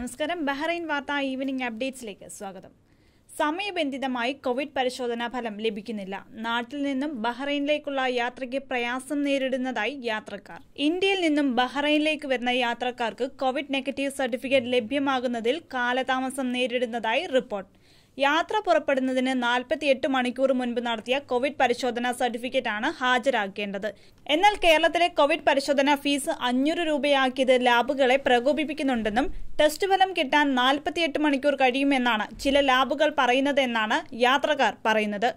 നമസ്കാരം ബഹ്റൈൻ വാർത്ത ഈവനിംഗ് അപ്ഡേറ്റ്സിലേക്ക് സ്വാഗതം സമയബന്ധിതമായി കോവിഡ് പരിശോധനാ ഫലം ലഭിക്കുന്നില്ല നാട്ടിൽ നിന്നും ബഹ്റൈനിലേക്കുള്ള യാത്രയ്ക്ക് പ്രയാസം നേരിടുന്നതായി യാത്രക്കാർ ഇന്ത്യയിൽ നിന്നും ബഹ്റൈനിലേക്ക് വരുന്ന യാത്രക്കാർക്ക് കോവിഡ് നെഗറ്റീവ് സർട്ടിഫിക്കറ്റ് ലഭ്യമാകുന്നതിൽ കാലതാമസം നേരിടുന്നതായി റിപ്പോർട്ട് യാത്ര പുറപ്പെടുന്നതിന് നാൽപ്പത്തിയെട്ട് മണിക്കൂർ മുൻപ് നടത്തിയ കോവിഡ് പരിശോധനാ സർട്ടിഫിക്കറ്റാണ് ഹാജരാക്കേണ്ടത് എന്നാൽ കേരളത്തിലെ കോവിഡ് പരിശോധനാ ഫീസ് അഞ്ഞൂറ് രൂപയാക്കിയത് ലാബുകളെ പ്രകോപിപ്പിക്കുന്നുണ്ടെന്നും ടെസ്റ്റ് ഫലം കിട്ടാൻ നാൽപ്പത്തിയെട്ട് മണിക്കൂർ കഴിയുമെന്നാണ് ചില ലാബുകൾ പറയുന്നത് എന്നാണ് യാത്രക്കാർ പറയുന്നത്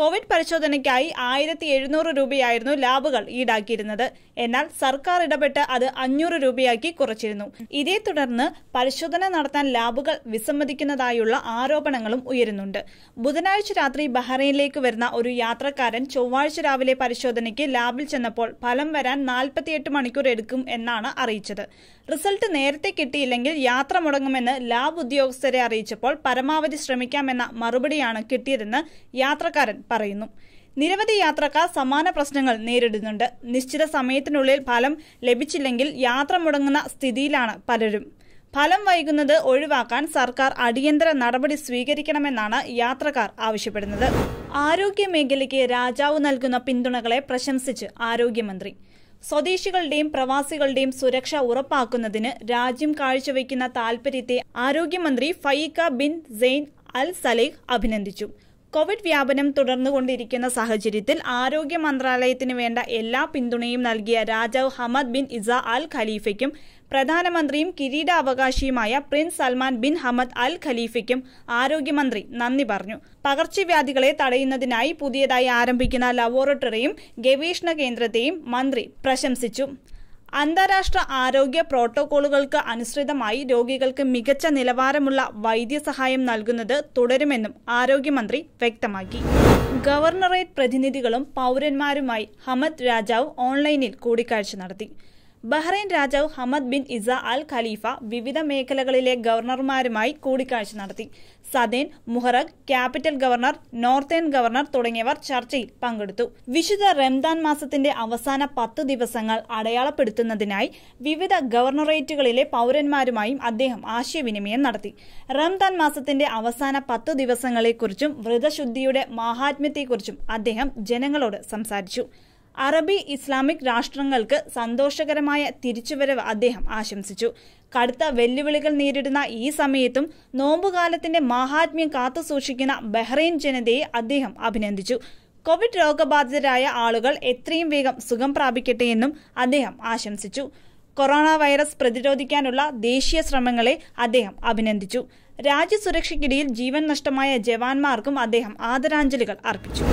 കോവിഡ് പരിശോധനയ്ക്കായി ആയിരത്തി എഴുന്നൂറ് രൂപയായിരുന്നു ലാബുകൾ ഈടാക്കിയിരുന്നത് എന്നാൽ സർക്കാർ ഇടപെട്ട് അത് അഞ്ഞൂറ് രൂപയാക്കി കുറച്ചിരുന്നു ഇതേ തുടർന്ന് പരിശോധന നടത്താൻ ലാബുകൾ വിസമ്മതിക്കുന്നതായുള്ള ആരോപണങ്ങളും ഉയരുന്നുണ്ട് ബുധനാഴ്ച രാത്രി ബഹ്റൈനിലേക്ക് വരുന്ന ഒരു യാത്രക്കാരൻ ചൊവ്വാഴ്ച രാവിലെ പരിശോധനയ്ക്ക് ലാബിൽ ചെന്നപ്പോൾ ഫലം വരാൻ നാൽപ്പത്തിയെട്ട് മണിക്കൂർ എടുക്കും എന്നാണ് അറിയിച്ചത് റിസൾട്ട് നേരത്തെ കിട്ടിയില്ലെങ്കിൽ യാത്ര മുടങ്ങുമെന്ന് ലാബ് ഉദ്യോഗസ്ഥരെ അറിയിച്ചപ്പോൾ പരമാവധി ശ്രമിക്കാമെന്ന മറുപടിയാണ് കിട്ടിയതെന്ന് യാത്രക്കാരൻ പറയുന്നു നിരവധി യാത്രക്കാർ സമാന പ്രശ്നങ്ങൾ നേരിടുന്നുണ്ട് നിശ്ചിത സമയത്തിനുള്ളിൽ ഫലം ലഭിച്ചില്ലെങ്കിൽ യാത്ര മുടങ്ങുന്ന സ്ഥിതിയിലാണ് പലരും ഫലം വൈകുന്നത് ഒഴിവാക്കാൻ സർക്കാർ അടിയന്തര നടപടി സ്വീകരിക്കണമെന്നാണ് യാത്രക്കാർ ആവശ്യപ്പെടുന്നത് ആരോഗ്യ മേഖലയ്ക്ക് രാജാവ് നൽകുന്ന പിന്തുണകളെ പ്രശംസിച്ച് ആരോഗ്യമന്ത്രി സ്വദേശികളുടെയും പ്രവാസികളുടെയും സുരക്ഷ ഉറപ്പാക്കുന്നതിന് രാജ്യം കാഴ്ചവെക്കുന്ന താൽപര്യത്തെ ആരോഗ്യമന്ത്രി Faiqa bin Zain Al Saleh അഭിനന്ദിച്ചു കോവിഡ് വ്യാപനം തുടർന്നുകൊണ്ടിരിക്കുന്ന സാഹചര്യത്തിൽ ആരോഗ്യ മന്ത്രാലയത്തിന് വേണ്ട എല്ലാ പിന്തുണയും നൽകിയ രാജാവ് ഹമദ് ബിൻ ഇസ അൽ ഖലീഫയ്ക്കും പ്രധാനമന്ത്രിയും കിരീടാവകാശിയുമായ prince Salman bin Hamad Al ഖലീഫയ്ക്കും ആരോഗ്യമന്ത്രി നന്ദി പറഞ്ഞു പകർച്ചവ്യാധികളെ തടയുന്നതിനായി പുതിയതായി ആരംഭിക്കുന്ന ലബോറട്ടറിയും ഗവേഷണ കേന്ദ്രത്തെയും മന്ത്രി പ്രശംസിച്ചു അന്താരാഷ്ട്ര ആരോഗ്യ പ്രോട്ടോകോളുകൾക്ക് അനുസൃതമായി രോഗികൾക്ക് മികച്ച നിലവാരമുള്ള വൈദ്യസഹായം നൽകുന്നത് തുടരുമെന്നും ആരോഗ്യമന്ത്രി വ്യക്തമാക്കി ഗവർണറേറ്റ് പ്രതിനിധികളും പൗരന്മാരുമായി ഹമദ് രാജാവ് ഓൺലൈനിൽ കൂടിക്കാഴ്ച നടത്തി ബഹ്റൈൻ രാജാവ് Hamad bin Isa Al Khalifa വിവിധ മേഖലകളിലെ ഗവർണർമാരുമായി കൂടിക്കാഴ്ച നടത്തി southern Muharraq capital governor northern governor തുടങ്ങിയവർ ചർച്ചയിൽ പങ്കെടുത്തു വിശുദ്ധ റംദാൻ മാസത്തിന്റെ അവസാന പത്ത് ദിവസങ്ങൾ അടയാളപ്പെടുത്തുന്നതിനായി വിവിധ ഗവർണറേറ്റുകളിലെ പൗരന്മാരുമായും അദ്ദേഹം ആശയവിനിമയം നടത്തി റംദാൻ മാസത്തിന്റെ അവസാന പത്ത് ദിവസങ്ങളെക്കുറിച്ചും വ്രതശുദ്ധിയുടെ മാഹാത്മ്യത്തെക്കുറിച്ചും അദ്ദേഹം ജനങ്ങളോട് സംസാരിച്ചു അറബി ഇസ്ലാമിക് രാഷ്ട്രങ്ങൾക്ക് സന്തോഷകരമായ തിരിച്ചുവരവ് അദ്ദേഹം ആശംസിച്ചു കടുത്ത വെല്ലുവിളികൾ നേരിടുന്ന ഈ സമയത്തും നോമ്പുകാലത്തിന്റെ കാത്തു കാത്തുസൂക്ഷിക്കുന്ന ബഹ്റൈൻ ജനതയെ അദ്ദേഹം അഭിനന്ദിച്ചു കോവിഡ് രോഗബാധിതരായ ആളുകൾ എത്രയും വേഗം സുഖം പ്രാപിക്കട്ടെ എന്നും അദ്ദേഹം ആശംസിച്ചു കൊറോണ വൈറസ് പ്രതിരോധിക്കാനുള്ള ദേശീയ ശ്രമങ്ങളെ അദ്ദേഹം അഭിനന്ദിച്ചു രാജ്യസുരക്ഷയ്ക്കിടയിൽ ജീവൻ നഷ്ടമായ ജവാന്മാർക്കും അദ്ദേഹം ആദരാഞ്ജലികൾ അർപ്പിച്ചു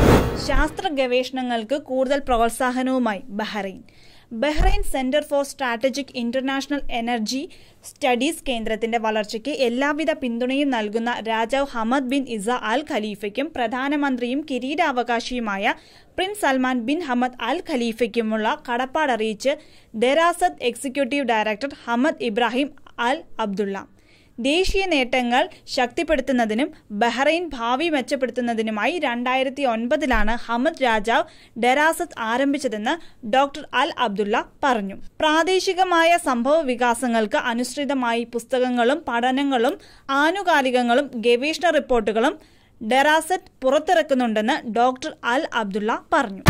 ശാസ്ത്ര ഗവേഷണങ്ങൾക്ക് കൂടുതൽ പ്രോത്സാഹനവുമായി Bahrain Bahrain center for strategic international energy studies കേന്ദ്രത്തിന്റെ വളർച്ചയ്ക്ക് എല്ലാവിധ പിന്തുണയും നൽകുന്ന രാജാവ് ഹമദ് ബിൻ ഇസ അൽ ഖലീഫയ്ക്കും പ്രധാനമന്ത്രിയും കിരീടാവകാശിയുമായ prince Salman bin Hamad Al ഖലീഫയ്ക്കുമുള്ള കടപ്പാടറിയിച്ച് Derasat executive director Hamad Ibrahim Al Abdulla ദേശീയ നേട്ടങ്ങൾ ശക്തിപ്പെടുത്തുന്നതിനും ബഹ്റൈൻ ഭാവി മെച്ചപ്പെടുത്തുന്നതിനുമായി രണ്ടായിരത്തി ഒൻപതിലാണ് ഹമദ് രാജാവ് ഡെറാസത്ത് ആരംഭിച്ചതെന്ന് ഡോക്ടർ അൽ അബ്ദുള്ള പറഞ്ഞു പ്രാദേശികമായ സംഭവ വികാസങ്ങൾക്ക് അനുസൃതമായി പുസ്തകങ്ങളും പഠനങ്ങളും ആനുകാലികങ്ങളും ഗവേഷണ റിപ്പോർട്ടുകളും ഡെറാസറ്റ് പുറത്തിറക്കുന്നുണ്ടെന്ന് ഡോക്ടർ അൽ അബ്ദുള്ള പറഞ്ഞു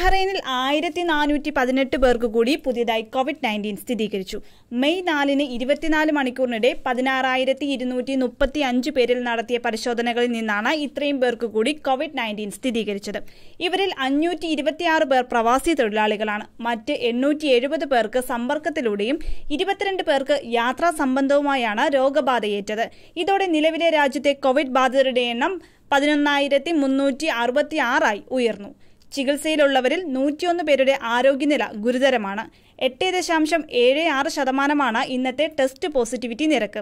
ബഹ്റൈനിൽ ആയിരത്തി നാനൂറ്റി പതിനെട്ട് പേർക്ക് കൂടി പുതിയതായി കോവിഡ് നയൻറ്റീൻ സ്ഥിരീകരിച്ചു മെയ് നാലിന് ഇരുപത്തിനാല് മണിക്കൂറിനിടെ പതിനാറായിരത്തി ഇരുന്നൂറ്റി മുപ്പത്തി അഞ്ച് പേരിൽ നടത്തിയ പരിശോധനകളിൽ നിന്നാണ് ഇത്രയും പേർക്ക് കൂടി കോവിഡ് നയൻറ്റീൻ സ്ഥിരീകരിച്ചത് ഇവരിൽ അഞ്ഞൂറ്റി ഇരുപത്തിയാറ് പേർ പ്രവാസി തൊഴിലാളികളാണ് മറ്റ് എണ്ണൂറ്റി എഴുപത് പേർക്ക് സമ്പർക്കത്തിലൂടെയും ഇരുപത്തിരണ്ട് പേർക്ക് യാത്രാ സംബന്ധവുമായാണ് രോഗബാധയേറ്റത് ഇതോടെ നിലവിലെ രാജ്യത്തെ കോവിഡ് ബാധിതരുടെ എണ്ണം പതിനൊന്നായിരത്തി മുന്നൂറ്റി അറുപത്തി ആറായി ഉയർന്നു ചികിത്സയിലുള്ളവരിൽ നൂറ്റിയൊന്ന് പേരുടെ ആരോഗ്യനില ഗുരുതരമാണ് എട്ട് ദശാംശം ഏഴ് ആറ് ശതമാനമാണ് ഇന്നത്തെ ടെസ്റ്റ് പോസിറ്റിവിറ്റി നിരക്ക്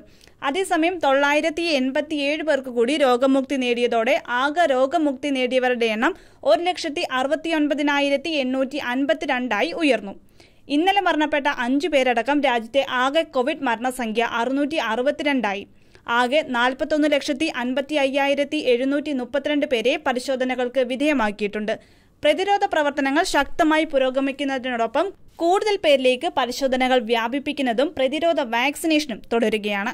അതേസമയം തൊള്ളായിരത്തി എൺപത്തിയേഴ് പേർക്ക് കൂടി രോഗമുക്തി നേടിയതോടെ ആകെ രോഗമുക്തി നേടിയവരുടെ എണ്ണം ഒരു ലക്ഷത്തി അറുപത്തി ഒൻപതിനായിരത്തി എണ്ണൂറ്റി അൻപത്തിരണ്ടായി ഉയർന്നു ഇന്നലെ മരണപ്പെട്ട അഞ്ചു പേരടക്കം രാജ്യത്തെ ആകെ കോവിഡ് മരണസംഖ്യ അറുന്നൂറ്റി അറുപത്തിരണ്ടായി ആകെ നാൽപ്പത്തൊന്ന് ലക്ഷത്തി അൻപത്തി അയ്യായിരത്തി എഴുന്നൂറ്റി മുപ്പത്തിരണ്ട് പേരെ പരിശോധനകൾക്ക് വിധേയമാക്കിയിട്ടുണ്ട് പ്രതിരോധ പ്രവർത്തനങ്ങൾ ശക്തമായി പുരോഗമിക്കുന്നതിനോടൊപ്പം കൂടുതൽ പേരിലേക്ക് പരിശോധനകൾ വ്യാപിപ്പിക്കുന്നതും പ്രതിരോധ വാക്സിനേഷനും തുടരുകയാണ്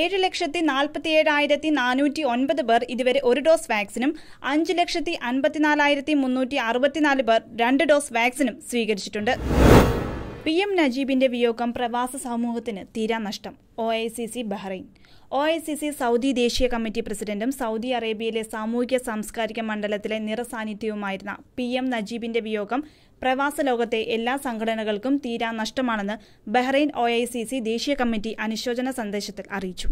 ഏഴ് ലക്ഷത്തി ഏഴായിരത്തി നാനൂറ്റി ഒൻപത് പേർ ഇതുവരെ ഒരു ഡോസ് വാക്സിനും അഞ്ച് ലക്ഷത്തി അൻപത്തിനാലായിരത്തി മുന്നൂറ്റി അറുപത്തിനാല് പേർ രണ്ട് ഡോസ് വാക്സിനും സ്വീകരിച്ചിട്ടുണ്ട് പി എം നജീബിന്റെ വിയോഗം പ്രവാസ സമൂഹത്തിന് തീരാനഷ്ടം O I C C Bahrain O I C C Saudi ദേശീയ കമ്മിറ്റി പ്രസിഡന്റും സൗദി അറേബ്യയിലെ സാമൂഹിക സാംസ്കാരിക മണ്ഡലത്തിലെ നിറസാന്നിധ്യവുമായിരുന്ന പി എം നജീബിന്റെ വിയോഗം പ്രവാസ ലോകത്തെ എല്ലാ സംഘടനകൾക്കും തീരാ നഷ്ടമാണെന്ന് Bahrain O I C C ദേശീയ കമ്മിറ്റി അനുശോചന സന്ദേശത്തിൽ അറിയിച്ചു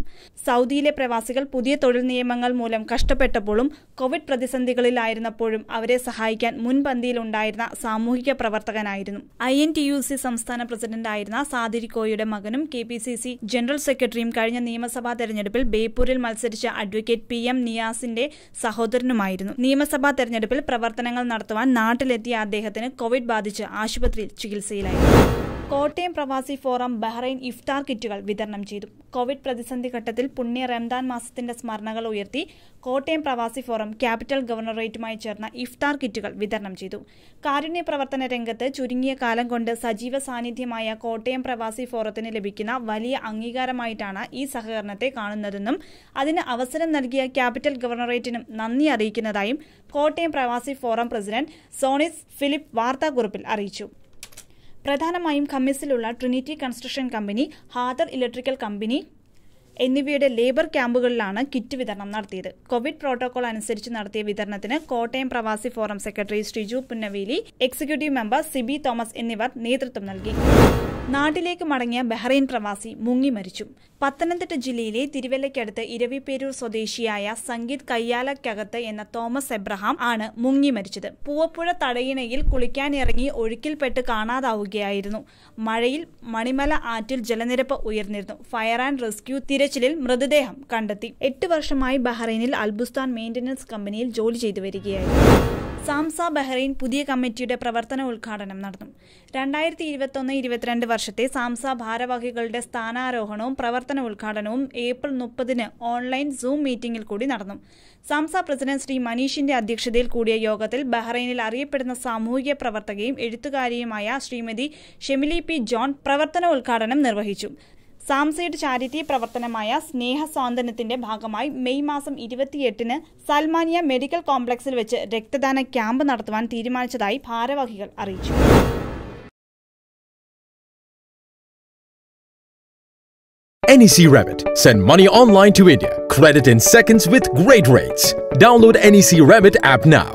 സൗദിയിലെ പ്രവാസികൾ പുതിയ തൊഴിൽ നിയമങ്ങൾ മൂലം കഷ്ടപ്പെട്ടപ്പോഴും കോവിഡ് പ്രതിസന്ധികളിലായിരുന്നപ്പോഴും അവരെ സഹായിക്കാൻ മുൻപന്തിയിലുണ്ടായിരുന്ന സാമൂഹിക പ്രവർത്തകനായിരുന്നു I N T U C സംസ്ഥാന പ്രസിഡന്റായിരുന്ന സാദിരിക്കോയുടെ മകനും K P C C general general സെക്രട്ടറിയും കഴിഞ്ഞ നിയമസഭാ തെരഞ്ഞെടുപ്പിൽ ബേപ്പൂരിൽ മത്സരിച്ച അഡ്വക്കേറ്റ് പി എം നിയാസിന്റെ സഹോദരനുമായിരുന്നു നിയമസഭാ തെരഞ്ഞെടുപ്പിൽ പ്രവർത്തനങ്ങൾ നടത്തുവാൻ നാട്ടിലെത്തിയ അദ്ദേഹത്തിന് കോവിഡ് ബാധിച്ച് ആശുപത്രിയിൽ ചികിത്സയിലായി കോട്ടയം പ്രവാസി ഫോറം ബഹ്റൈൻ ഇഫ്താർ കിറ്റുകൾ വിതരണം ചെയ്തു കോവിഡ് പ്രതിസന്ധി ഘട്ടത്തിൽ പുണ്യ റംദാൻ മാസത്തിന്റെ സ്മരണകൾ ഉയർത്തി കോട്ടയം പ്രവാസി ഫോറം ക്യാപിറ്റൽ ഗവർണറേറ്റുമായി ചേർന്ന ഇഫ്താർ കിറ്റുകൾ വിതരണം ചെയ്തു കാരുണ്യ പ്രവർത്തന രംഗത്ത് ചുരുങ്ങിയ കാലം കൊണ്ട് സജീവ സാന്നിധ്യമായ കോട്ടയം പ്രവാസി ഫോറത്തിന് ലഭിക്കുന്ന വലിയ അംഗീകാരമായിട്ടാണ് ഈ സഹകരണത്തെ കാണുന്നതെന്നും അതിന് അവസരം നൽകിയ ക്യാപിറ്റൽ ഗവർണറേറ്റിനും നന്ദി അറിയിക്കുന്നതായും കോട്ടയം പ്രവാസി ഫോറം പ്രസിഡന്റ് സോണിസ് ഫിലിപ്പ് വാർത്താക്കുറിപ്പിൽ അറിയിച്ചു പ്രധാനമായും ഖമ്മിസിലുള്ള ട്രിനിറ്റി കൺസ്ട്രക്ഷൻ കമ്പനി ഹാദർ ഇലക്ട്രിക്കൽ കമ്പനി എന്നിവയുടെ ലേബർ ക്യാമ്പുകളിലാണ് കിറ്റ് വിതരണം നടത്തിയത് കോവിഡ് പ്രോട്ടോകോൾ അനുസരിച്ച് നടത്തിയ വിതരണത്തിന് കോട്ടയം പ്രവാസി forum secretary Sreeju Punnaveli executive member Siby Thomas എന്നിവർ നേതൃത്വം നൽകി നാട്ടിലേക്ക് മടങ്ങിയ ബഹ്റൈൻ പ്രവാസി മുങ്ങി മരിച്ചു പത്തനംതിട്ട ജില്ലയിലെ തിരുവല്ലയ്ക്കടുത്ത് ഇരവിപേരൂർ സ്വദേശിയായ സംഗീത് കയ്യാലക്കകത്ത് എന്ന തോമസ് എബ്രഹാം ആണ് മുങ്ങി മരിച്ചത് പൂവപ്പുഴ തടയിണയിൽ കുളിക്കാനിറങ്ങി ഒഴുക്കിൽപ്പെട്ട് കാണാതാവുകയായിരുന്നു മഴയിൽ മണിമല ആറ്റിൽ ജലനിരപ്പ് ഉയർന്നിരുന്നു ഫയർ ആൻഡ് റെസ്ക്യൂ തിരച്ചിലിൽ മൃതദേഹം കണ്ടെത്തി എട്ട് വർഷമായി ബഹ്റൈനിൽ അൽബുസ്താൻ മെയിന്റനൻസ് കമ്പനിയിൽ ജോലി ചെയ്തു വരികയായിരുന്നു സാംസ ബഹ്റൈൻ പുതിയ കമ്മിറ്റിയുടെ പ്രവർത്തന ഉദ്ഘാടനം നടന്നു രണ്ടായിരത്തി ഇരുപത്തൊന്ന് ഇരുപത്തിരണ്ട് വർഷത്തെ സാംസ ഭാരവാഹികളുടെ സ്ഥാനാരോഹണവും പ്രവർത്തന ഉദ്ഘാടനവും ഏപ്രിൽ മുപ്പതിന് ഓൺലൈൻ സൂം മീറ്റിംഗിൽ കൂടി നടന്നു സാംസ പ്രസിഡന്റ് ശ്രീ മനീഷിന്റെ അധ്യക്ഷതയിൽ കൂടിയ യോഗത്തിൽ ബഹ്റൈനിൽ അറിയപ്പെടുന്ന സാമൂഹിക പ്രവർത്തകയും എഴുത്തുകാരിയുമായ ശ്രീമതി ഷെമിലി പി ജോൺ പ്രവർത്തന ഉദ്ഘാടനം നിർവഹിച്ചു സാംസയുടെ ചാരിറ്റി പ്രവർത്തനമായ സ്നേഹ സ്വാന്തനത്തിന്റെ ഭാഗമായി മെയ് മാസം ഇരുപത്തിയെട്ടിന് സൽമാനിയ മെഡിക്കൽ കോംപ്ലക്സിൽ വെച്ച് രക്തദാന ക്യാമ്പ് നടത്തുവാൻ തീരുമാനിച്ചതായി ഭാരവാഹികൾ അറിയിച്ചു NEC Rabbit. Send money online to India. Credit in seconds with great rates. Download NEC Rabbit app now.